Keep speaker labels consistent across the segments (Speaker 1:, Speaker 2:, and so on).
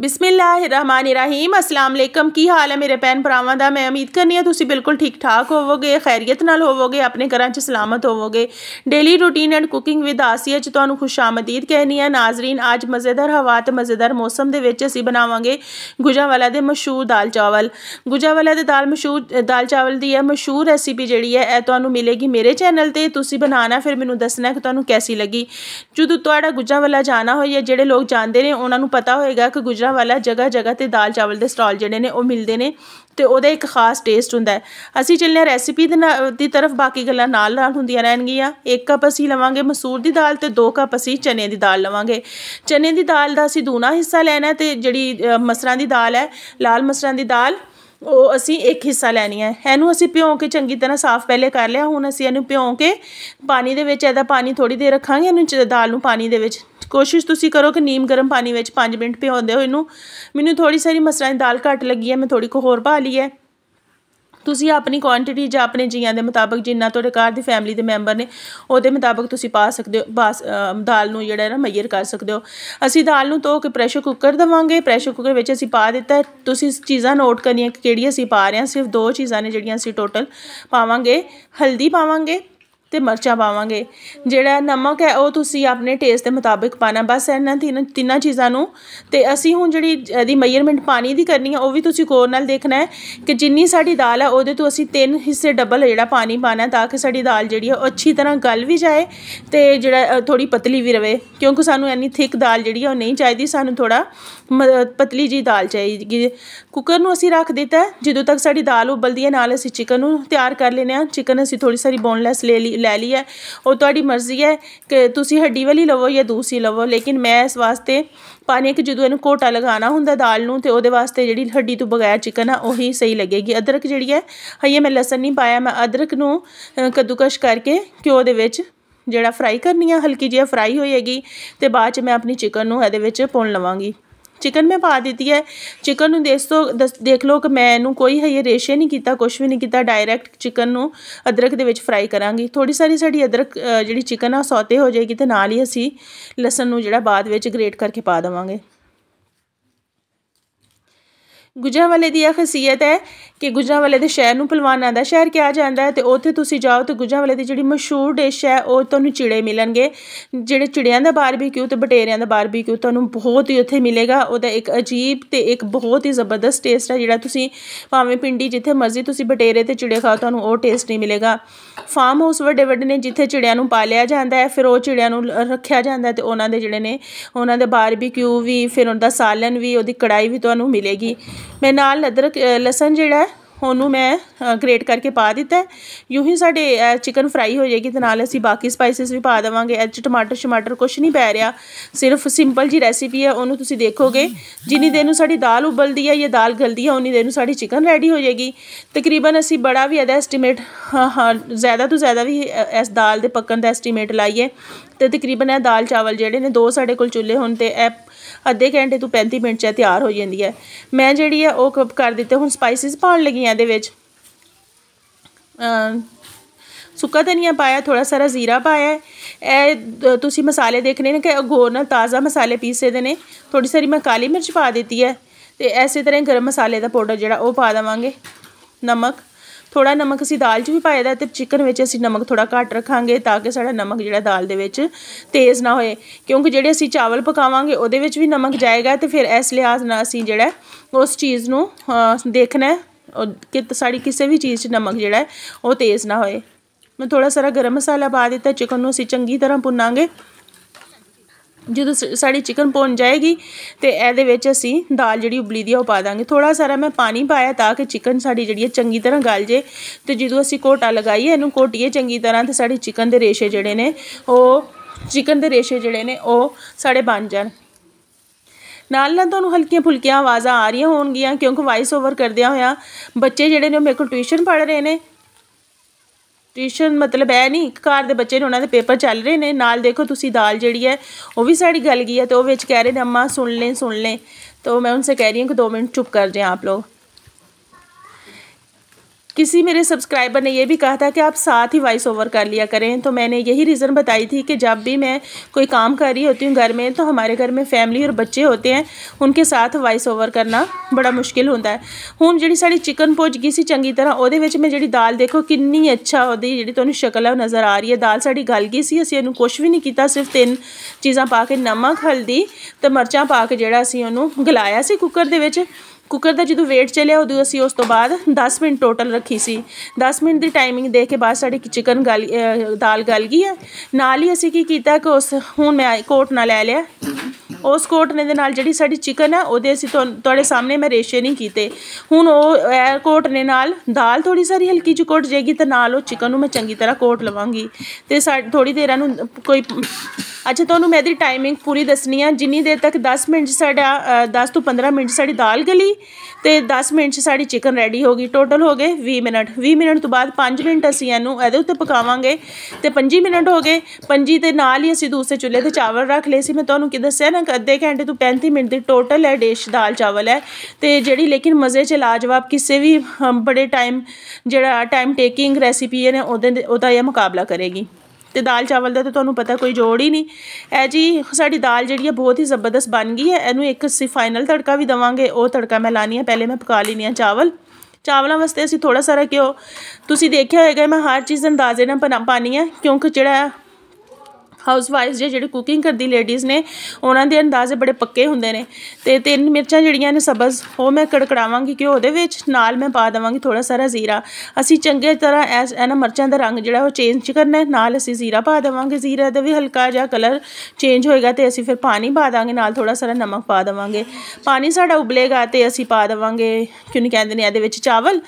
Speaker 1: ਬਿਸਮਿਲ੍ਲਾਹਿਰਰਹਿਮਾਨਿਰਰਹੀਮ ਅਸਲਾਮ ਅਲੈਕਮ ਕੀ ਹਾਲ ਹੈ ਮੇਰੇ ਪੈਨ ਭਰਾਵਾਂ ਦਾ ਮੈਂ ਉਮੀਦ ਕਰਨੀ ਹੈ ਤੁਸੀਂ ਬਿਲਕੁਲ ਠੀਕ ਠਾਕ ਹੋਵੋਗੇ ਖੈਰੀਅਤ ਨਾਲ ਹੋਵੋਗੇ ਆਪਣੇ ਘਰਾਂ 'ਚ ਸਲਾਮਤ ਹੋਵੋਗੇ daily routine and cooking with Aasia 'ਚ ਤੁਹਾਨੂੰ ਖੁਸ਼ਾਮਦੀਦ ਕਹਿਣੀ ਹੈ ਨਾਜ਼ਰੀਨ ਅੱਜ ਮਜ਼ੇਦਾਰ ਹਵਾ ਤੇ ਮਜ਼ੇਦਾਰ ਮੌਸਮ ਦੇ ਵਿੱਚ ਅਸੀਂ ਬਣਾਵਾਂਗੇ ਗੁਜਾਵਾਲਾ ਦੇ ਮਸ਼ਹੂਰ ਦਾਲ ਚਾਵਲ ਗੁਜਾਵਾਲਾ ਦੇ ਦਾਲ ਮਸ਼ਹੂਰ ਦਾਲ ਚਾਵਲ ਦੀ ਹੈ ਮਸ਼ਹੂਰ ਰੈਸਿਪੀ ਜਿਹੜੀ ਹੈ ਇਹ ਤੁਹਾਨੂੰ ਮਿਲੇਗੀ ਮੇਰੇ ਚੈਨਲ ਤੇ ਤੁਸੀਂ ਬਣਾਣਾ ਫਿਰ ਮੈਨੂੰ ਦੱਸਣਾ ਕਿ ਤੁਹਾਨੂੰ ਕੈਸੀ ਲੱਗੀ ਜਦੋਂ ਤੁਹਾਡਾ ਗੁਜਾਵਾਲਾ ਜਾਣਾ ਹੋਇਆ ਜਿਹੜੇ ਲੋਕ ਜਾਣਦੇ ਨੇ ਉਹਨਾਂ ਨੂੰ ਪਤਾ ਹੋਏਗਾ ਕਿ ਗੁਜਰਾ ਗੁਰਦੁਆਰਾ ਵਾਲਾ ਜਗ੍ਹਾ ਜਗ੍ਹਾ ਤੇ ਦਾਲ ਚਾਵਲ ਦੇ ਸਟਾਲ ਜਿਹੜੇ ਨੇ ਉਹ ਮਿਲਦੇ ਨੇ ਤੇ ਉਹਦਾ ਇੱਕ ਖਾਸ ਟੇਸਟ ਹੁੰਦਾ ਹੈ ਅਸੀਂ ਚੱਲਨੇ ਰੈਸਿਪੀ ਦੀ ਤਰਫ ਬਾਕੀ ਗੱਲਾਂ ਨਾਲ ਨਾਲ ਹੁੰਦੀਆਂ ਰਹਿਣਗੀਆਂ ਇੱਕ ਕੱਪ ਅਸੀਂ ਲਵਾਂਗੇ ਮਸੂਰ ਦੀ ਦਾਲ ਤੇ ਦੋ ਕੱਪ ਅਸੀਂ ਚਨੇ ਦੀ ਦਾਲ ਲਵਾਂਗੇ ਚਨੇ ਦੀ ਦਾਲ ਦਾ ਅਸੀਂ ਦੂਣਾ ਹਿੱਸਾ ਲੈਣਾ ਤੇ ਜਿਹੜੀ ਮਸਰਾਂ ਦੀ ਦਾਲ ਹੈ ਲਾਲ ਮਸਰਾਂ ਦੀ ਦਾਲ ਉਹ ਅਸੀਂ ਇੱਕ ਹਿੱਸਾ ਲੈਣੀ ਹੈ ਇਹਨੂੰ ਅਸੀਂ ਭਿਉਂ ਕੇ ਚੰਗੀ ਤਰ੍ਹਾਂ ਸਾਫ਼ ਪਹਿਲੇ ਕਰ ਲਿਆ ਹੁਣ ਅਸੀਂ ਇਹਨੂੰ ਭਿਉਂ ਕੇ ਪਾਣੀ ਦੇ ਵਿੱਚ ਇਹਦਾ ਪਾਣੀ ਥੋੜੀ ਦੇਰ ਰੱਖਾਂਗੇ ਇਹਨੂੰ ਦਾਲ ਨੂੰ ਪਾਣੀ ਦੇ ਵਿੱਚ ਕੋਸ਼ਿਸ਼ ਤੁਸੀਂ ਕਰੋ ਕਿ ਨੀਮ ਗਰਮ ਪਾਣੀ ਵਿੱਚ 5 ਮਿੰਟ ਭਿਓਂਦੇ ਹੋ ਇਹਨੂੰ ਮੈਨੂੰ ਥੋੜੀ ਸਾਰੀ ਮਸਰਾਂ ਦੀ ਦਾਲ ਘੱਟ ਲੱਗੀ ਹੈ ਮੈਂ ਥੋੜੀ ਕੋ ਹੋਰ ਪਾ ਲਈ ਹੈ ਤੁਸੀਂ ਆਪਣੀ ਕੁਆਂਟੀਟੀ ਜਾਂ ਆਪਣੇ ਜੀਆਂ ਦੇ ਮੁਤਾਬਕ ਜਿੰਨਾ ਤੁਹਾਡੇ ਘਰ ਦੀ ਫੈਮਿਲੀ ਦੇ ਮੈਂਬਰ ਨੇ ਉਹਦੇ ਮੁਤਾਬਕ ਤੁਸੀਂ ਪਾ ਸਕਦੇ ਹੋ ਦਾਲ ਨੂੰ ਜਿਹੜਾ ਹੈ ਨਾ ਮਈਰ ਕਰ ਸਕਦੇ ਹੋ ਅਸੀਂ ਦਾਲ ਨੂੰ ਤੋ ਕੇ ਪ੍ਰੈਸ਼ਰ ਕੁੱਕਰ ਦਵਾਂਗੇ ਪ੍ਰੈਸ਼ਰ ਕੁੱਕਰ ਵਿੱਚ ਅਸੀਂ ਪਾ ਦਿੱਤਾ ਤੁਸੀਂ ਚੀਜ਼ਾਂ ਨੋਟ ਕਰਨੀਆਂ ਕਿ ਕਿਹੜੀ ਅਸੀਂ ਪਾ ਰਹੇ ਹਾਂ ਸਿਰਫ ਦੋ ਚੀਜ਼ਾਂ ਨੇ ਜਿਹੜੀਆਂ ਅਸੀਂ ਟੋਟਲ ਪਾਵਾਂਗੇ ਹਲਦੀ ਪਾਵਾਂਗੇ ਤੇ ਮਰਚਾਂ ਪਾਵਾਂਗੇ ਜਿਹੜਾ ਨਮਕ ਹੈ ਉਹ ਤੁਸੀਂ ਆਪਣੇ ਟੇਸਟ ਦੇ ਮੁਤਾਬਿਕ ਪਾਣਾ ਬਸ ਇਹਨਾਂ ਤਿੰਨ ਤਿੰਨਾਂ ਚੀਜ਼ਾਂ ਨੂੰ ਤੇ ਅਸੀਂ ਹੁਣ ਜਿਹੜੀ ਇਹਦੀ ਮੈਜਰਮੈਂਟ ਪਾਣੀ ਦੀ ਕਰਨੀ ਹੈ ਉਹ ਵੀ ਤੁਸੀਂ ਕੋਰ ਨਾਲ ਦੇਖਣਾ ਹੈ ਕਿ ਜਿੰਨੀ ਸਾਡੀ ਦਾਲ ਹੈ ਉਹਦੇ ਤੋਂ ਅਸੀਂ ਤਿੰਨ ਹਿੱਸੇ ਡਬਲ ਜਿਹੜਾ ਪਾਣੀ ਪਾਣਾ ਤਾਂ ਕਿ ਸਾਡੀ ਦਾਲ ਜਿਹੜੀ ਹੈ ਉਹ ਅੱਛੀ ਤਰ੍ਹਾਂ ਗਲ ਵੀ ਜਾਏ ਤੇ ਜਿਹੜਾ ਥੋੜੀ ਪਤਲੀ ਵੀ ਰਵੇ ਕਿਉਂਕਿ ਸਾਨੂੰ ਇੰਨੀ ਥਿਕ ਦਾਲ ਜਿਹੜੀ ਹੈ ਉਹ ਨਹੀਂ ਚਾਹੀਦੀ ਸਾਨੂੰ ਥੋੜਾ ਪਤਲੀ ਜੀ ਦਾਲ ਚਾਹੀਦੀ ਕੁੱਕਰ ਨੂੰ ਅਸੀਂ ਰੱਖ ਦਿੱਤਾ ਜਦੋਂ ਤੱਕ ਸਾਡੀ ਦਾਲ ਉਬਲਦੀ ਹੈ ਨਾਲ ਅਸੀਂ ਚਿਕਨ ਨੂੰ ਤਿਆਰ ਕਰ ਲੈਨੇ ਆ ਚਿਕਨ ਅਸੀਂ ਥੋੜੀ ਸਾਰੀ ਬੋਨਲੈਸ ਲੈ ਲਈ ਲੈ ਲਈ ਹੈ ਉਹ ਤੁਹਾਡੀ ਮਰਜ਼ੀ ਹੈ ਕਿ ਤੁਸੀਂ ਹੱਡੀ ਵਾਲੀ ਲਵੋ ਜਾਂ ਦੂਸਰੀ ਲਵੋ ਲੇਕਿਨ ਮੈਂ ਇਸ ਵਾਸਤੇ ਪਾਣੀ ਕਿ ਜਦੋਂ ਇਹਨੂੰ ਕੋਟਾ ਲਗਾਉਣਾ ਹੁੰਦਾ ਦਾਲ ਨੂੰ ਤੇ ਉਹਦੇ ਵਾਸਤੇ ਜਿਹੜੀ ਹੱਡੀ ਤੋਂ ਬਗੈਰ ਚਿਕਨ ਆ ਉਹੀ ਸਹੀ ਲੱਗੇਗੀ ਅਦਰਕ ਜਿਹੜੀ ਹੈ ਹਈਏ ਮੈਂ ਲਸਣ ਨਹੀਂ ਪਾਇਆ ਮੈਂ ਅਦਰਕ ਨੂੰ ਕਦੂਕਸ਼ ਕਰਕੇ ਘਿਓ ਦੇ ਵਿੱਚ ਜਿਹੜਾ ਫਰਾਈ ਕਰਨੀ ਆ ਹਲਕੀ ਜਿਹੀ ਫਰਾਈ ਹੋਏਗੀ ਤੇ ਬਾਅਦ ਚ ਮੈਂ ਆਪਣੀ ਚਿਕਨ ਨੂੰ ਇਹਦੇ ਵਿੱਚ ਪਾਉਣ ਲਵਾਂਗੀ ਚਿਕਨ ਮੈਂ ਪਾ ਦਿੱਤੀ ਹੈ ਚਿਕਨ ਨੂੰ ਦੇਖ ਦੇਖ ਲਓ ਕਿ ਮੈਂ ਇਹਨੂੰ ਕੋਈ ਇਹ ਰੇਸ਼ੇ ਨਹੀਂ ਕੀਤਾ ਕੁਝ ਵੀ ਨਹੀਂ ਕੀਤਾ ਡਾਇਰੈਕਟ ਚਿਕਨ ਨੂੰ ਅਦਰਕ ਦੇ ਵਿੱਚ ਫਰਾਈ ਕਰਾਂਗੀ ਥੋੜੀ ਸਾਰੀ ਸਾਡੀ ਅਦਰਕ ਜਿਹੜੀ ਚਿਕਨ ਆ ਸੌਤੇ ਹੋ ਜਾਏਗੀ ਤੇ ਨਾਲ ਹੀ ਅਸੀਂ ਲਸਣ ਨੂੰ ਜਿਹੜਾ ਬਾਅਦ ਵਿੱਚ ਗ੍ਰੇਟ ਕਰਕੇ ਪਾ ਦੇਵਾਂਗੇ ਗੁਜਰਾਂ ਵਾਲੇ ਦੀ ਇਹ ਖਾਸੀਅਤ ਹੈ ਕਿ ਗੁਜਰਾਵਾਲੇ ਦੇ ਸ਼ਹਿਰ ਨੂੰ ਪਹਿਲਵਾਨਾਂ ਦਾ ਸ਼ਹਿਰ ਕਿਹਾ ਜਾਂਦਾ ਹੈ ਤੇ ਉੱਥੇ ਤੁਸੀਂ ਜਾਓ ਤੇ ਗੁਜਰਾਵਾਲੇ ਦੀ ਜਿਹੜੀ ਮਸ਼ਹੂਰ ਡਿਸ਼ ਹੈ ਉਹ ਤੁਹਾਨੂੰ ਚਿੜੇ ਮਿਲਣਗੇ ਜਿਹੜੇ ਚਿੜਿਆਂ ਦਾ ਬਾਰਬੀਕਿਊ ਤੇ ਬਟੇਰਿਆਂ ਦਾ ਬਾਰਬੀਕਿਊ ਤੁਹਾਨੂੰ ਬਹੁਤ ਹੀ ਉੱਥੇ ਮਿਲੇਗਾ ਉਹਦਾ ਇੱਕ ਅਜੀਬ ਤੇ ਇੱਕ ਬਹੁਤ ਹੀ ਜ਼ਬਰਦਸਤ ਟੇਸਟ ਹੈ ਜਿਹੜਾ ਤੁਸੀਂ ਭਾਵੇਂ ਪਿੰਡੀ ਜਿੱਥੇ ਮਰਜ਼ੀ ਤੁਸੀਂ ਬਟੇਰੇ ਤੇ ਚਿੜੇ ਖਾਓ ਤੁਹਾਨੂੰ ਉਹ ਟੇਸਟ ਨਹੀਂ ਮਿਲੇਗਾ ਫਾਰਮ ਹਾਊਸ ਵੱਡੇ ਵੱਡੇ ਨੇ ਜਿੱਥੇ ਚਿੜਿਆਂ ਨੂੰ ਪਾਲਿਆ ਜਾਂਦਾ ਹੈ ਫਿਰ ਉਹ ਚਿੜਿਆਂ ਨੂੰ ਰੱਖਿਆ ਜਾਂਦਾ ਤੇ ਉਹਨਾਂ ਦੇ ਜਿਹੜੇ ਨੇ ਉਹਨਾਂ ਦੇ ਬਾਰਬੀਕਿਊ ਵੀ ਫਿਰ ਉਹਦਾ ਸਾਲਨ ਵੀ ਉਹਦੀ ਕੜਾਈ ਵੀ ਤੁਹਾਨੂੰ ਮਿਲੇਗੀ ਮੈਂ ਨਾਲ ਅਦਰਕ ਲਸਣ ਜਿਹੜਾ ਉਹਨੂੰ ਮੈਂ ਗ੍ਰੇਟ ਕਰਕੇ ਪਾ ਦਿੱਤਾ ਯੂੰ ਹੀ ਸਾਡੇ ਚਿਕਨ ਫਰਾਈ ਹੋ ਜਾਏਗੀ ਤੇ ਨਾਲ ਅਸੀਂ ਬਾਕੀ ਸਪਾਈਸਿਸ ਵੀ ਪਾ ਦੇਵਾਂਗੇ ਐਚ ਟਮਾਟਰ ਸ਼ਮਾਟਰ ਕੁਝ ਨਹੀਂ ਪੈ ਰਿਹਾ ਸਿਰਫ ਸਿੰਪਲ ਜੀ ਰੈਸਿਪੀ ਹੈ ਉਹਨੂੰ ਤੁਸੀਂ ਦੇਖੋਗੇ ਜਿੰਨੀ ਦੇਰ ਨੂੰ ਸਾਡੀ ਦਾਲ ਉਬਲਦੀ ਹੈ ਜਾਂ ਦਾਲ ਗਲਦੀ ਹੈ ਉਨੀ ਦੇਰ ਨੂੰ ਸਾਡੀ ਚਿਕਨ ਰੈਡੀ ਹੋ ਜਾਏਗੀ ਤਕਰੀਬਨ ਅਸੀਂ ਬੜਾ ਵੀ ਅਦਾ ਐਸਟੀਮੇਟ ਹਾਂ ਜ਼ਿਆਦਾ ਤੋਂ ਜ਼ਿਆਦਾ ਵੀ ਇਸ ਦਾਲ ਦੇ ਪੱਕਣ ਦਾ ਐਸਟੀਮੇਟ ਲਾਈਏ ਤੇ ਤਕਰੀਬਨ ਇਹ ਦਾਲ ਚਾਵਲ ਜਿਹੜੇ ਨੇ ਦੋ ਸਾਡੇ ਕੋਲ ਚੁੱਲ੍ਹੇ ਹੁਣ ਤੇ ਇਹ ਅੱਧੇ ਘੰਟੇ ਤੋਂ 35 ਮਿੰਟ 'ਚ ਤਿਆਰ ਹੋ ਜਾਂਦੀ ਹੈ ਮੈਂ ਜਿਹੜੀ ਹੈ ਉਹ ਕਰ ਦਿੱਤੇ ਹੁਣ ਸਪਾਈਸਿਸ ਪਾਉਣ ਲੱਗੀ ਆ ਇਹਦੇ ਵਿੱਚ ਸੁੱਕਾ ਧਨੀਆ ਪਾਇਆ ਥੋੜਾ ਸਾਰਾ ਜ਼ੀਰਾ ਪਾਇਆ ਇਹ ਤੁਸੀਂ ਮਸਾਲੇ ਦੇਖਨੇ ਨੇ ਕਿ ਗੋਰ ਨਾਲ ਤਾਜ਼ਾ ਮਸਾਲੇ ਪੀਸੇ ਦੇ ਨੇ ਥੋੜੀ ਸਾਰੀ ਮੈਂ ਕਾਲੀ ਮਿਰਚ ਪਾ ਦਿੱਤੀ ਹੈ ਤੇ ਐਸੇ ਤਰ੍ਹਾਂ ਗਰਮ ਮਸਾਲੇ ਦਾ ਪਾਊਡਰ ਜਿਹੜਾ ਉਹ ਪਾ ਦਵਾਂਗੇ ਨਮਕ ਥੋੜਾ ਨਮਕ ਅਸੀਂ ਦਾਲ 'ਚ ਵੀ ਪਾਇਆ ਦਾ ਤੇ ਚਿਕਨ ਵਿੱਚ ਅਸੀਂ ਨਮਕ ਥੋੜਾ ਘੱਟ ਰੱਖਾਂਗੇ ਤਾਂ ਕਿ ਸਾਡਾ ਨਮਕ ਜਿਹੜਾ ਦਾਲ ਦੇ ਵਿੱਚ ਤੇਜ਼ ਨਾ ਹੋਏ ਕਿਉਂਕਿ ਜਿਹੜੇ ਅਸੀਂ ਚਾਵਲ ਪਕਾਵਾਂਗੇ ਉਹਦੇ ਵਿੱਚ ਵੀ ਨਮਕ ਜਾਏਗਾ ਤੇ ਫਿਰ ਇਸ ਲਿਹਾਜ਼ ਨਾਲ ਅਸੀਂ ਜਿਹੜਾ ਉਸ ਚੀਜ਼ ਨੂੰ ਦੇਖਣਾ ਕਿ ਸਾਡੀ ਕਿਸੇ ਵੀ ਚੀਜ਼ 'ਚ ਨਮਕ ਜਿਹੜਾ ਉਹ ਤੇਜ਼ ਨਾ ਹੋਏ ਮੈਂ ਥੋੜਾ ਸਾਰਾ ਗਰਮ ਮਸਾਲਾ ਪਾ ਦਿੱਤਾ ਚਿਕਨ ਨੂੰ ਅਸੀਂ ਚੰਗੀ ਤਰ੍ਹਾਂ ਪੁੰਨਾਂਗੇ ਜਦੋਂ ਸਾਡੀ ਚਿਕਨ ਭੁੰਨ ਜਾਏਗੀ ਤੇ ਇਹਦੇ ਵਿੱਚ ਅਸੀਂ ਦਾਲ ਜਿਹੜੀ ਉਬਲੀ ਦੀ ਆ ਉਹ ਪਾ ਦਾਂਗੇ ਥੋੜਾ ਸਾਰਾ ਮੈਂ ਪਾਣੀ ਪਾਇਆ ਤਾਂ ਕਿ ਚਿਕਨ ਸਾਡੀ ਜਿਹੜੀ ਹੈ ਚੰਗੀ ਤਰ੍ਹਾਂ ਗਲ ਜੇ ਤੇ ਜਦੋਂ ਅਸੀਂ ਕੋਟਾ ਲਗਾਈਏ ਇਹਨੂੰ ਕੋਟੀਏ ਚੰਗੀ ਤਰ੍ਹਾਂ ਤੇ ਸਾਡੀ ਚਿਕਨ ਦੇ ਰੇਸ਼ੇ ਜਿਹੜੇ ਨੇ ਉਹ ਚਿਕਨ ਦੇ ਰੇਸ਼ੇ ਜਿਹੜੇ ਨੇ ਉਹ ਸਾਡੇ ਬਣ ਜਾਣ ਨਾਲ ਨਾਲ ਤੁਹਾਨੂੰ ਹਲਕੀਆਂ ਫੁਲਕੀਆਂ ਆਵਾਜ਼ਾਂ ਆ ਰਹੀਆਂ ਹੋਣਗੀਆਂ ਕਿਉਂਕਿ ਵਾਇਸ ਓਵਰ ਕਰਦਿਆਂ ਹੋਇਆ ਬੱਚੇ ਜਿਹੜੇ ਨੇ ਮੇਰੇ ਕੋਲ ਟਿਊਸ਼ਨ ਪੜ੍ਹ ਰਹੇ ਨੇ ਟਿਊਸ਼ਨ ਮਤਲਬ ਐ ਨਹੀਂ ਘਰ ਦੇ ਬੱਚੇ ਨੇ ਉਹਨਾਂ ਦੇ ਪੇਪਰ ਚੱਲ ਰਹੇ ਨੇ ਨਾਲ ਦੇਖੋ ਤੁਸੀਂ ਦਾਲ ਜਿਹੜੀ ਹੈ ਉਹ ਵੀ ਸਾਡੀ ਗੱਲ ਗਈ ਹੈ ਤੇ ਉਹ ਵਿੱਚ ਕਹਿ ਰਹੇ ਨੇ ਅੰਮਾ ਸੁਣ ਲੈ ਸੁਣ ਲੈ ਮੈਂ ਉਹਨਾਂ ਸੇ ਕਹਿ ਰਹੀ ਹਾਂ ਕਿ 2 ਮਿੰਟ ਚੁੱਪ ਕਰ जाएँ ਆਪ लोग किसी मेरे सब्सक्राइबर ने यह भी कहा था कि आप साथ ही वॉइस ओवर कर लिया करें तो मैंने यही रीज़न बताई थी कि जब भी मैं कोई काम कर रही होती हूँ घर में तो हमारे घर में फैमिली और बच्चे होते हैं उनके साथ वॉइस ओवर करना बड़ा मुश्किल होता है हूँ जी साड़ी चिकन भुज गई सी चंगी तरह वो मैं जी दाल देखो कि अच्छा वो जी थोड़ी तो शक्ल है नज़र आ रही है दाल साड़ी गल गई सी असं कुछ भी नहीं किया सिर्फ तीन चीज़ा पा के नमक हल्दी तो मर्चा पा के जोड़ा असं गलाया से कुकर के ਕੁੱਕਰ ਦਾ ਜਦੋਂ ਵੇਟ ਚੱਲਿਆ ਉਦੋਂ ਅਸੀਂ ਉਸ ਤੋਂ ਬਾਅਦ 10 ਮਿੰਟ ਟੋਟਲ ਰੱਖੀ ਸੀ 10 ਮਿੰਟ ਦੀ ਟਾਈਮਿੰਗ ਦੇ ਕੇ ਬਾਅਦ ਸਾਡੀ ਚਿਕਨ ਗਲ ਦਾਲ ਗਲ ਗਈ ਹੈ ਨਾਲ ਹੀ ਅਸੀਂ ਕੀ ਕੀਤਾ ਕਿ ਉਸ ਹੁਣ ਮੈਂ ਕੋਟ ਨਾਲ ਲੈ ਲਿਆ ਉਸ ਕੋਟਨੇ ਦੇ ਨਾਲ ਜਿਹੜੀ ਸਾਡੀ ਚਿਕਨ ਹੈ ਉਹਦੇ ਅਸੀਂ ਤੁਹਾਡੇ ਸਾਹਮਣੇ ਮੈਂ ਰੇਸ਼ੇ ਨਹੀਂ ਕੀਤੇ ਹੁਣ ਉਹ ਕੋਟ ਕੋਟਨੇ ਨਾਲ ਦਾਲ ਥੋੜੀ ਸਾਰੀ ਹਲਕੀ ਜਿਹੀ ਕੋਟ ਜਾਏਗੀ ਤੇ ਨਾਲ ਉਹ ਚਿਕਨ ਨੂੰ ਮੈਂ ਚੰਗੀ ਤਰ੍ਹਾਂ ਕੋਟ ਲਵਾਂਗੀ ਤੇ ਥੋੜੀ ਦੇਰਾਂ ਨੂੰ ਕੋਈ ਅੱਛਾ ਤੁਹਾਨੂੰ ਮੈਂ ਇਹਦੀ ਟਾਈਮਿੰਗ ਪੂਰੀ ਦੱਸਣੀ ਆ ਜਿੰਨੀ ਦੇਰ ਤੱਕ 10 ਮਿੰਟ ਸਾਡਾ 10 ਤੋਂ 15 ਮਿੰਟ ਸਾਡੀ ਦਾਲ ਗਲੀ ਤੇ 10 ਮਿੰਟ ਸਾਡੀ ਚਿਕਨ ਰੈਡੀ ਹੋ ਗਈ ਟੋਟਲ ਹੋ ਗਏ 20 ਮਿੰਟ 20 ਮਿੰਟ ਤੋਂ ਬਾਅਦ 5 ਮਿੰਟ ਅਸੀਂ ਇਹਨੂੰ ਇਹਦੇ ਉੱਤੇ ਪਕਾਵਾਂਗੇ ਤੇ 25 ਮਿੰਟ ਹੋ ਗਏ 25 ਦੇ ਨਾਲ ਹੀ ਅਸੀਂ ਦੂਸਰੇ ਚੁੱਲ੍ਹੇ ਤੇ ਚਾਵਲ ਰੱਖ ਲਏ ਸੀ ਮੈਂ ਤੁਹਾਨੂੰ ਕਿ ਦੱਸਿਆ ਨਾ ਅੱਧੇ ਘੰਟੇ ਤੋਂ 35 ਮਿੰਟ ਦੀ ਟੋਟਲ ਹੈ ਡਿਸ਼ ਦਾਲ ਚਾਵਲ ਹੈ ਤੇ ਜਿਹੜੀ ਲੇਕਿਨ ਮਜ਼ੇ 'ਚ ਲਾਜਵਾਬ ਕਿਸੇ ਵੀ ਬੜੇ ਟਾਈਮ ਜਿਹੜਾ ਟਾਈਮ ਟੇਕਿੰਗ ਰੈਸਿਪੀ ਹੈ ਨੇ ਉਹਦੇ ਉਹਦਾ ਇਹ ਮੁਕਾਬਲਾ ਕਰੇਗੀ ਤੇ ਦਾਲ ਚਾਵਲ ਦਾ ਤਾਂ ਤੁਹਾਨੂੰ ਪਤਾ ਕੋਈ ਜੋੜ ਹੀ ਨਹੀਂ ਐ ਜੀ ਸਾਡੀ ਦਾਲ ਜਿਹੜੀ ਹੈ ਬਹੁਤ ਹੀ ਜ਼ਬਰਦਸਤ ਬਣ ਗਈ ਹੈ ਇਹਨੂੰ ਇੱਕ ਅਸੀਂ ਫਾਈਨਲ ਤੜਕਾ ਵੀ ਦਵਾਂਗੇ ਉਹ ਤੜਕਾ ਮੈਂ ਲਾਣੀ ਹੈ ਪਹਿਲੇ ਮੈਂ ਪਕਾ ਲੈਣੀ ਹੈ ਚਾਵਲ ਚਾਵਲਾਂ ਵਾਸਤੇ ਅਸੀਂ ਥੋੜਾ ਸਾਰਾ ਕਿਉ ਤੁਸੀਂ ਦੇਖਿਆ ਹੋਏਗਾ ਮੈਂ ਹਰ ਚੀਜ਼ ਅੰਦਾਜ਼ੇ ਨਾਲ ਪਾਣੀ ਹੈ ਕਿਉਂਕਿ ਜਿਹੜਾ ਹਾਊਸਵਾਈਫਸ ਜੇ ਜਿਹੜੇ ਕੁਕਿੰਗ ਕਰਦੀ ਲੇਡੀਜ਼ ਨੇ ਉਹਨਾਂ ਦੇ ਅੰਦਾਜ਼ੇ ਬੜੇ ਪੱਕੇ ਹੁੰਦੇ ਨੇ ਤੇ ਤਿੰਨ ਮਿਰਚਾਂ ਜਿਹੜੀਆਂ ਨੇ ਸਬਜ਼ ਉਹ ਮੈਂ ਕੜਕੜਾਵਾਂਗੀ ਕਿ ਉਹਦੇ ਵਿੱਚ ਨਾਲ ਮੈਂ ਪਾ ਦਵਾਂਗੀ ਥੋੜਾ ਸਾਰਾ ਜ਼ੀਰਾ ਅਸੀਂ ਚੰਗੇ ਤਰ੍ਹਾਂ ਐਸ ਇਹਨਾਂ ਮਿਰਚਾਂ ਦਾ ਰੰਗ ਜਿਹੜਾ ਉਹ ਚੇਂਜ ਕਰਨਾ ਨਾਲ ਅਸੀਂ ਜ਼ੀਰਾ ਪਾ ਦਵਾਂਗੇ ਜ਼ੀਰਾ ਦਾ ਵੀ ਹਲਕਾ ਜਿਹਾ ਕਲਰ ਚੇਂਜ ਹੋਏਗਾ ਤੇ ਅਸੀਂ ਫਿਰ ਪਾਣੀ ਪਾ ਦਾਂਗੇ ਨਾਲ ਥੋੜਾ ਸਾਰਾ ਨਮਕ ਪਾ ਦਵਾਂਗੇ ਪਾਣੀ ਸਾਡਾ ਉਬਲੇਗਾ ਤੇ ਅਸੀਂ ਪਾ ਦਵਾਂਗੇ ਕਿਉਂ ਕਹਿੰਦੇ ਨੇ ਇਹਦੇ ਵਿੱਚ ਚਾਵਲ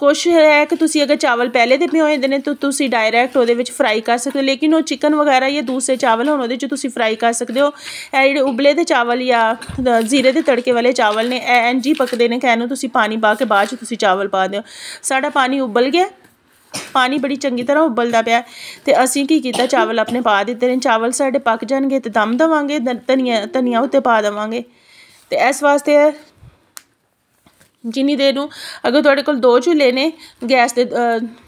Speaker 1: ਕੁਛ ਹੈ ਕਿ ਤੁਸੀਂ ਅਗਰ ਚਾਵਲ ਪਹਿਲੇ ਦੇ ਭਿਓਏ ਦੇ ਨੇ ਤਾਂ ਤੁਸੀਂ ਡਾਇਰੈਕਟ ਉਹਦੇ ਵਿੱਚ ਫਰਾਈ ਕਰ ਸਕਦੇ ਹੋ ਲੇਕਿਨ ਉਹ ਚਿਕਨ ਵਗੈਰਾ ਜਾਂ ਦੂਸਰੇ ਚਾਵਲ ਹੋਣ ਉਹਦੇ 'ਚ ਤੁਸੀਂ ਫਰਾਈ ਕਰ ਸਕਦੇ ਹੋ ਇਹ ਜਿਹੜੇ ਉਬਲੇ ਦੇ ਚਾਵਲ ਜਾਂ ਜ਼ੀਰੇ ਦੇ ਤੜਕੇ ਵਾਲੇ ਚਾਵਲ ਨੇ ਇਹ ਇੰਜ ਪੱਕਦੇ ਨੇ ਕਹਿਣ ਤੁਸੀਂ ਪਾਣੀ ਪਾ ਕੇ ਬਾਅਦ 'ਚ ਤੁਸੀਂ ਚਾਵਲ ਪਾ ਦਿਓ ਸਾਡਾ ਪਾਣੀ ਉਬਲ ਗਿਆ ਪਾਣੀ ਬੜੀ ਚੰਗੀ ਤਰ੍ਹਾਂ ਉਬਲਦਾ ਪਿਆ ਤੇ ਅਸੀਂ ਕੀ ਕੀਤਾ ਚਾਵਲ ਆਪਣੇ ਪਾ ਦਿੱਤੇ ਨੇ ਚਾਵਲ ਸਾਡੇ ਪੱਕ ਜਾਣਗੇ ਤੇ ਦਮ ਦਵਾਂਗੇ ਧਨੀਆ ਧਨੀਆ ਉੱਤੇ ਪਾ ਦਵਾਂਗੇ ਤੇ ਇਸ ਵਾਸਤੇ ਜਿੰਨੀ ਦੇਰ ਨੂੰ ਅਗਰ ਤੁਹਾਡੇ ਕੋਲ ਦੋ ਚੁੱਲੇ ਨੇ ਗੈਸ ਦੇ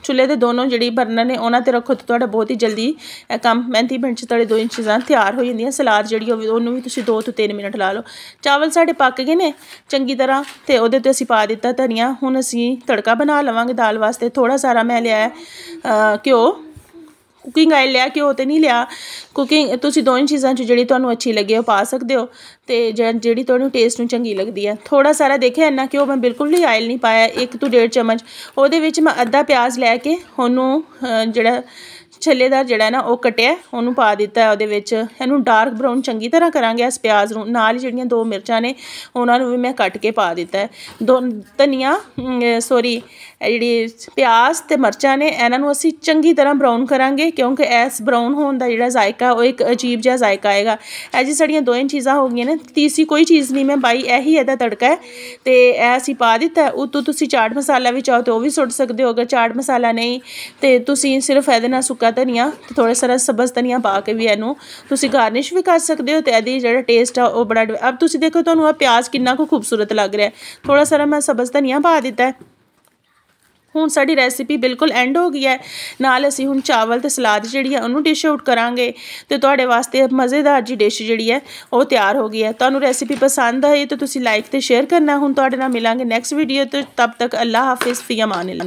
Speaker 1: ਚੁੱਲੇ ਦੇ ਦੋਨੋਂ ਜਿਹੜੀ ਬਰਨਰ ਨੇ ਉਹਨਾਂ ਤੇ ਰੱਖੋ ਤਾਂ ਤੁਹਾਡਾ ਬਹੁਤ ਹੀ ਜਲਦੀ ਇਹ ਕੰਮ ਮੈਂਤੀ ਬਣ 'ਚ ਤੁਹਾਡੇ ਦੋ ਇੰਚ ਚੀਜ਼ਾਂ ਤਿਆਰ ਹੋ ਜਾਂਦੀਆਂ ਸਲਾਦ ਜਿਹੜੀ ਹੋਵੇ ਉਹਨੂੰ ਵੀ ਤੁਸੀਂ 2 ਤੋਂ 3 ਮਿੰਟ ਲਾ ਲਓ ਚਾਵਲ ਸਾਡੇ ਪੱਕ ਗਏ ਨੇ ਚੰਗੀ ਤਰ੍ਹਾਂ ਤੇ ਉਹਦੇ ਤੇ ਅਸੀਂ ਪਾ ਦਿੱਤਾ ਧਨੀਆ ਹੁਣ ਅਸੀਂ ਤੜਕਾ ਬਣਾ ਲਵਾਂਗੇ ਦਾਲ ਵਾਸਤੇ ਥੋੜਾ ਸਾਰਾ ਮੈਂ ਲਿਆ ਹੈ ਘਿਓ ਕੁਕਿੰਗ ਆਇਲ ਲਿਆ ਉਹ ਤੇ ਨਹੀਂ ਲਿਆ ਕੁਕਿੰਗ ਤੁਸੀਂ ਦੋਵੇਂ ਚੀਜ਼ਾਂ 'ਚ ਜਿਹੜੀ ਤੁਹਾਨੂੰ ਅੱਛੀ ਲੱਗੇ ਉਹ ਪਾ ਸਕਦੇ ਹੋ ਤੇ ਜਿਹੜੀ ਤੁਹਾਨੂੰ ਟੇਸਟ ਨੂੰ ਚੰਗੀ ਲੱਗਦੀ ਹੈ ਥੋੜਾ ਸਾਰਾ ਦੇਖਿਆ ਇੰਨਾ ਉਹ ਮੈਂ ਬਿਲਕੁਲ ਨਹੀਂ ਆਇਲ ਨਹੀਂ ਪਾਇਆ 1 ਤੋਂ 1.5 ਚਮਚ ਉਹਦੇ ਵਿੱਚ ਮੈਂ ਅੱਧਾ ਪਿਆਜ਼ ਲੈ ਕੇ ਉਹਨੂੰ ਜਿਹੜਾ ਛੱਲੇਦਾਰ ਜਿਹੜਾ ਨਾ ਉਹ ਕਟਿਆ ਉਹਨੂੰ ਪਾ ਦਿੱਤਾ ਉਹਦੇ ਵਿੱਚ ਇਹਨੂੰ ਡਾਰਕ ਬ੍ਰਾਊਨ ਚੰਗੀ ਤਰ੍ਹਾਂ ਕਰਾਂਗੇ ਇਸ ਪਿਆਜ਼ ਨੂੰ ਨਾਲ ਹੀ ਜਿਹੜੀਆਂ ਦੋ ਮਿਰਚਾਂ ਨੇ ਉਹਨਾਂ ਨੂੰ ਵੀ ਮੈਂ ਕੱਟ ਕੇ ਪਾ ਦਿੱਤਾ ਦੋ ਧਨੀਆ ਸੋਰੀ ਜਿਹੜੀ ਪਿਆਜ਼ ਤੇ ਮਿਰਚਾਂ ਨੇ ਇਹਨਾਂ ਨੂੰ ਅਸੀਂ ਚੰਗੀ ਤਰ੍ਹਾਂ ਬ੍ਰਾਊਨ ਕਰਾਂਗੇ ਕਿਉਂਕਿ ਐਸ ਬ੍ਰਾਊਨ ਹੋਣ ਦਾ ਜਿਹੜਾ ਜ਼ਾਇਕਾ ਉਹ ਇੱਕ ਅਜੀਬ ਜਿਹਾ ਜ਼ਾਇਕਾ ਆਏਗਾ ਇਹ ਜੀ ਸੜੀਆਂ ਦੋਹਾਂ ਚੀਜ਼ਾਂ ਹੋ ਗਈਆਂ ਨੇ ਤੀਸਰੀ ਕੋਈ ਚੀਜ਼ ਨਹੀਂ ਮੈਂ ਬਾਈ ਇਹੀ ਇਹਦਾ ਤੜਕਾ ਹੈ ਤੇ ਇਹ ਅਸੀਂ ਪਾ ਦਿੱਤਾ ਤੋਂ ਤੁਸੀਂ ਚਾਟ ਮਸਾਲਾ ਵੀ ਚਾਹੋ ਤੇ ਉਹ ਵੀ ਸੁੱਟ ਸਕਦੇ ਹੋ ਅਗਰ ਚਾਟ ਮਸਾਲਾ ਨਹੀਂ ਤੇ ਤੁਸੀਂ ਸਿਰਫ ਇਹਦੇ ਨਾਲ ਸੁੱਕਾ ਸੁੱਕਾ ਧਨੀਆ ਤੇ ਥੋੜਾ ਸਾਰਾ ਸਬਜ਼ ਧਨੀਆ ਪਾ ਕੇ ਵੀ ਇਹਨੂੰ ਤੁਸੀਂ ਗਾਰਨਿਸ਼ ਵੀ ਕਰ ਸਕਦੇ ਹੋ ਤੇ ਇਹਦੀ ਜਿਹੜਾ ਟੇਸਟ ਆ ਉਹ ਬੜਾ ਅਬ ਤੁਸੀਂ ਦੇਖੋ ਤੁਹਾਨੂੰ ਆ ਪਿਆਜ਼ ਕਿੰਨਾ ਕੁ ਖੂਬਸੂਰਤ ਲੱਗ ਰਿਹਾ ਥੋੜਾ ਸਾਰਾ ਮੈਂ ਸਬਜ਼ ਧਨੀਆ ਪਾ ਦਿੱਤਾ ਹੈ ਹੁਣ ਸਾਡੀ ਰੈਸਿਪੀ ਬਿਲਕੁਲ ਐਂਡ ਹੋ ਗਈ ਹੈ ਨਾਲ ਅਸੀਂ ਹੁਣ ਚਾਵਲ ਤੇ ਸਲਾਦ ਜਿਹੜੀ ਹੈ ਉਹਨੂੰ ਡਿਸ਼ ਆਊਟ ਕਰਾਂਗੇ ਤੇ ਤੁਹਾਡੇ ਵਾਸਤੇ ਮਜ਼ੇਦਾਰ ਜੀ ਡਿਸ਼ ਜਿਹੜੀ ਹੈ ਉਹ ਤਿਆਰ ਹੋ ਗਈ ਹੈ ਤੁਹਾਨੂੰ ਰੈਸਿਪੀ ਪਸੰਦ ਆਈ ਤਾਂ ਤੁਸੀਂ ਲਾਈਕ ਤੇ ਸ਼ੇਅਰ ਕਰਨਾ ਹੁਣ ਤੁਹਾਡੇ ਨਾਲ ਮਿਲਾਂਗੇ ਨੈਕਸਟ ਵੀਡੀਓ ਤੇ ਤਬ ਤੱਕ ਅੱਲਾ ਹਾਫਿਜ਼ ਫੀ ਅਮਾਨਿਲਾ